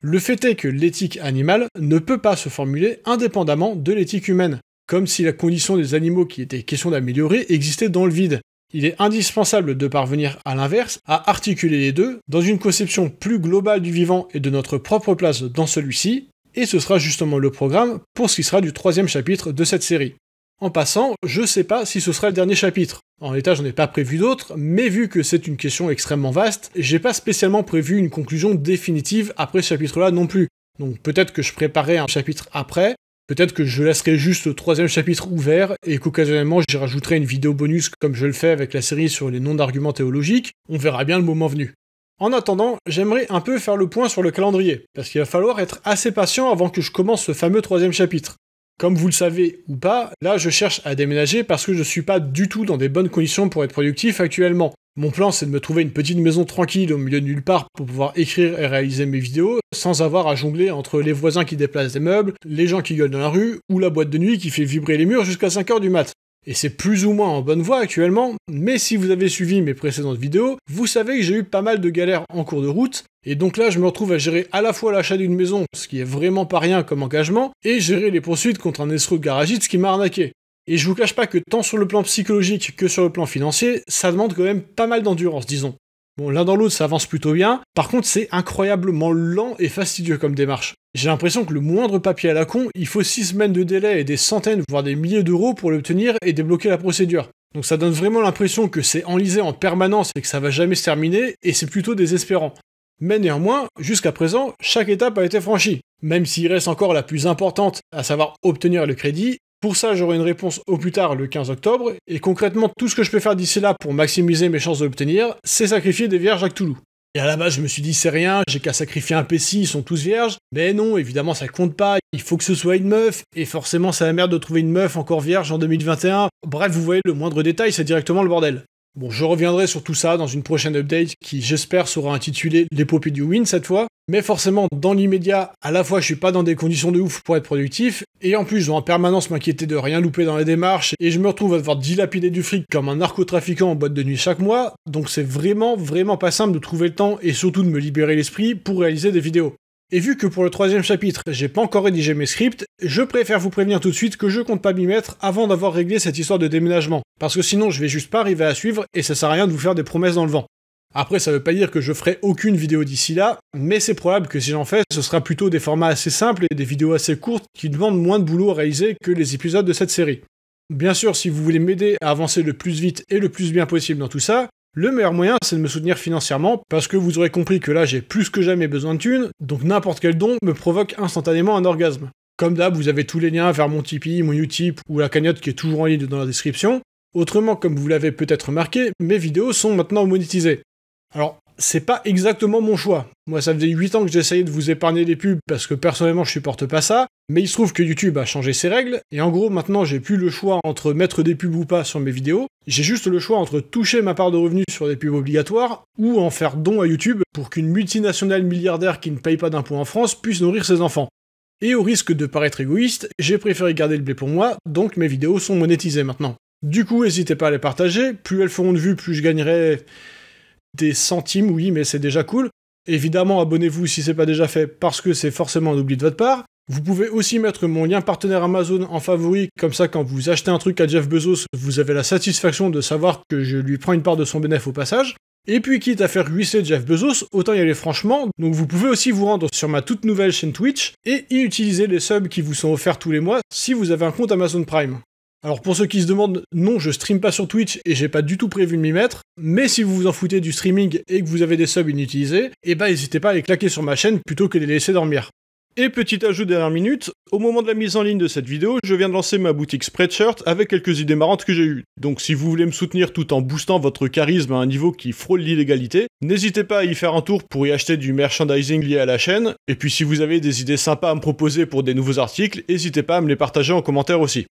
Le fait est que l'éthique animale ne peut pas se formuler indépendamment de l'éthique humaine, comme si la condition des animaux qui était question d'améliorer existait dans le vide. Il est indispensable de parvenir à l'inverse, à articuler les deux dans une conception plus globale du vivant et de notre propre place dans celui-ci, et ce sera justement le programme pour ce qui sera du troisième chapitre de cette série. En passant, je sais pas si ce sera le dernier chapitre. En l'état, j'en ai pas prévu d'autres, mais vu que c'est une question extrêmement vaste, j'ai pas spécialement prévu une conclusion définitive après ce chapitre-là non plus. Donc peut-être que je préparerai un chapitre après, peut-être que je laisserai juste le troisième chapitre ouvert et qu'occasionnellement j'y rajouterai une vidéo bonus comme je le fais avec la série sur les noms d'arguments théologiques, on verra bien le moment venu. En attendant, j'aimerais un peu faire le point sur le calendrier, parce qu'il va falloir être assez patient avant que je commence ce fameux troisième chapitre. Comme vous le savez ou pas, là je cherche à déménager parce que je suis pas du tout dans des bonnes conditions pour être productif actuellement. Mon plan c'est de me trouver une petite maison tranquille au milieu de nulle part pour pouvoir écrire et réaliser mes vidéos sans avoir à jongler entre les voisins qui déplacent des meubles, les gens qui gueulent dans la rue ou la boîte de nuit qui fait vibrer les murs jusqu'à 5h du mat. Et c'est plus ou moins en bonne voie actuellement, mais si vous avez suivi mes précédentes vidéos, vous savez que j'ai eu pas mal de galères en cours de route, et donc là je me retrouve à gérer à la fois l'achat d'une maison, ce qui est vraiment pas rien comme engagement, et gérer les poursuites contre un escroc garagiste qui m'a arnaqué. Et je vous cache pas que tant sur le plan psychologique que sur le plan financier, ça demande quand même pas mal d'endurance, disons. Bon, l'un dans l'autre, ça avance plutôt bien. Par contre, c'est incroyablement lent et fastidieux comme démarche. J'ai l'impression que le moindre papier à la con, il faut 6 semaines de délai et des centaines, voire des milliers d'euros pour l'obtenir et débloquer la procédure. Donc ça donne vraiment l'impression que c'est enlisé en permanence et que ça va jamais se terminer, et c'est plutôt désespérant. Mais néanmoins, jusqu'à présent, chaque étape a été franchie. Même s'il reste encore la plus importante, à savoir obtenir le crédit, pour ça, j'aurai une réponse au plus tard le 15 octobre, et concrètement, tout ce que je peux faire d'ici là pour maximiser mes chances de l'obtenir, c'est sacrifier des vierges à Cthulhu. Et à la base, je me suis dit, c'est rien, j'ai qu'à sacrifier un PC, ils sont tous vierges. Mais non, évidemment, ça compte pas, il faut que ce soit une meuf, et forcément, c'est la merde de trouver une meuf encore vierge en 2021. Bref, vous voyez, le moindre détail, c'est directement le bordel. Bon, je reviendrai sur tout ça dans une prochaine update qui, j'espère, sera intitulée L'épopée du win cette fois. Mais forcément, dans l'immédiat, à la fois je suis pas dans des conditions de ouf pour être productif, et en plus je dois en permanence m'inquiéter de rien louper dans les démarches, et je me retrouve à devoir dilapider du fric comme un narcotrafiquant en boîte de nuit chaque mois, donc c'est vraiment, vraiment pas simple de trouver le temps et surtout de me libérer l'esprit pour réaliser des vidéos. Et vu que pour le troisième chapitre, j'ai pas encore rédigé mes scripts, je préfère vous prévenir tout de suite que je compte pas m'y mettre avant d'avoir réglé cette histoire de déménagement, parce que sinon je vais juste pas arriver à suivre et ça sert à rien de vous faire des promesses dans le vent. Après, ça veut pas dire que je ferai aucune vidéo d'ici là, mais c'est probable que si j'en fais, ce sera plutôt des formats assez simples et des vidéos assez courtes qui demandent moins de boulot à réaliser que les épisodes de cette série. Bien sûr, si vous voulez m'aider à avancer le plus vite et le plus bien possible dans tout ça, le meilleur moyen, c'est de me soutenir financièrement, parce que vous aurez compris que là, j'ai plus que jamais besoin de thunes, donc n'importe quel don me provoque instantanément un orgasme. Comme d'hab, vous avez tous les liens vers mon Tipeee, mon Utip ou la cagnotte qui est toujours en ligne dans la description. Autrement, comme vous l'avez peut-être remarqué, mes vidéos sont maintenant monétisées. Alors, c'est pas exactement mon choix. Moi, ça faisait 8 ans que j'essayais de vous épargner les pubs parce que personnellement, je supporte pas ça. Mais il se trouve que YouTube a changé ses règles. Et en gros, maintenant, j'ai plus le choix entre mettre des pubs ou pas sur mes vidéos. J'ai juste le choix entre toucher ma part de revenus sur des pubs obligatoires ou en faire don à YouTube pour qu'une multinationale milliardaire qui ne paye pas d'impôts en France puisse nourrir ses enfants. Et au risque de paraître égoïste, j'ai préféré garder le blé pour moi, donc mes vidéos sont monétisées maintenant. Du coup, n'hésitez pas à les partager, plus elles feront de vues, plus je gagnerai des centimes, oui, mais c'est déjà cool. Évidemment, abonnez-vous si c'est pas déjà fait parce que c'est forcément un oubli de votre part. Vous pouvez aussi mettre mon lien partenaire Amazon en favori, comme ça quand vous achetez un truc à Jeff Bezos, vous avez la satisfaction de savoir que je lui prends une part de son bénéfice au passage. Et puis quitte à faire huisser Jeff Bezos, autant y aller franchement, donc vous pouvez aussi vous rendre sur ma toute nouvelle chaîne Twitch et y utiliser les subs qui vous sont offerts tous les mois si vous avez un compte Amazon Prime. Alors pour ceux qui se demandent, non, je stream pas sur Twitch et j'ai pas du tout prévu de m'y mettre, mais si vous vous en foutez du streaming et que vous avez des subs inutilisés, eh ben n'hésitez pas à les claquer sur ma chaîne plutôt que de les laisser dormir. Et petit ajout dernière minute, au moment de la mise en ligne de cette vidéo, je viens de lancer ma boutique Spreadshirt avec quelques idées marrantes que j'ai eues. Donc si vous voulez me soutenir tout en boostant votre charisme à un niveau qui frôle l'illégalité, n'hésitez pas à y faire un tour pour y acheter du merchandising lié à la chaîne, et puis si vous avez des idées sympas à me proposer pour des nouveaux articles, n'hésitez pas à me les partager en commentaire aussi.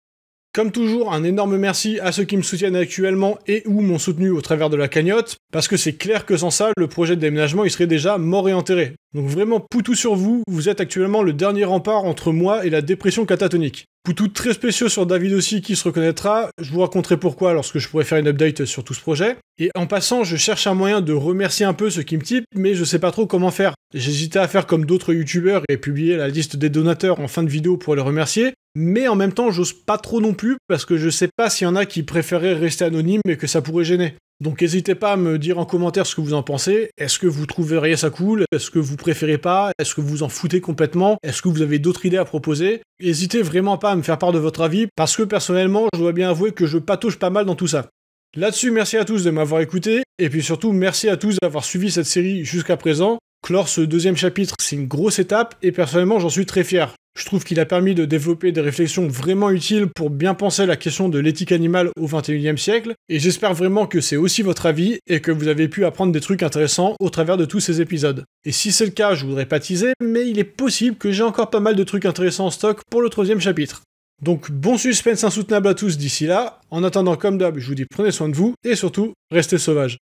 Comme toujours, un énorme merci à ceux qui me soutiennent actuellement et ou m'ont soutenu au travers de la cagnotte, parce que c'est clair que sans ça, le projet de déménagement, il serait déjà mort et enterré. Donc vraiment, poutou sur vous, vous êtes actuellement le dernier rempart entre moi et la dépression catatonique. Poutou très spéciaux sur David aussi qui se reconnaîtra, je vous raconterai pourquoi lorsque je pourrai faire une update sur tout ce projet. Et en passant, je cherche un moyen de remercier un peu ceux qui me typent, mais je sais pas trop comment faire. J'hésitais à faire comme d'autres youtubeurs et publier la liste des donateurs en fin de vidéo pour les remercier, mais en même temps, j'ose pas trop non plus parce que je sais pas s'il y en a qui préféraient rester anonymes et que ça pourrait gêner. Donc n'hésitez pas à me dire en commentaire ce que vous en pensez. Est-ce que vous trouveriez ça cool Est-ce que vous préférez pas Est-ce que vous en foutez complètement Est-ce que vous avez d'autres idées à proposer N'hésitez vraiment pas à me faire part de votre avis parce que personnellement, je dois bien avouer que je patauge pas mal dans tout ça. Là-dessus, merci à tous de m'avoir écouté et puis surtout merci à tous d'avoir suivi cette série jusqu'à présent. Clore ce deuxième chapitre, c'est une grosse étape et personnellement j'en suis très fier. Je trouve qu'il a permis de développer des réflexions vraiment utiles pour bien penser la question de l'éthique animale au 21 siècle, et j'espère vraiment que c'est aussi votre avis et que vous avez pu apprendre des trucs intéressants au travers de tous ces épisodes. Et si c'est le cas, je voudrais pas mais il est possible que j'ai encore pas mal de trucs intéressants en stock pour le troisième chapitre. Donc bon suspense insoutenable à tous d'ici là, en attendant comme d'hab, je vous dis prenez soin de vous, et surtout, restez sauvages.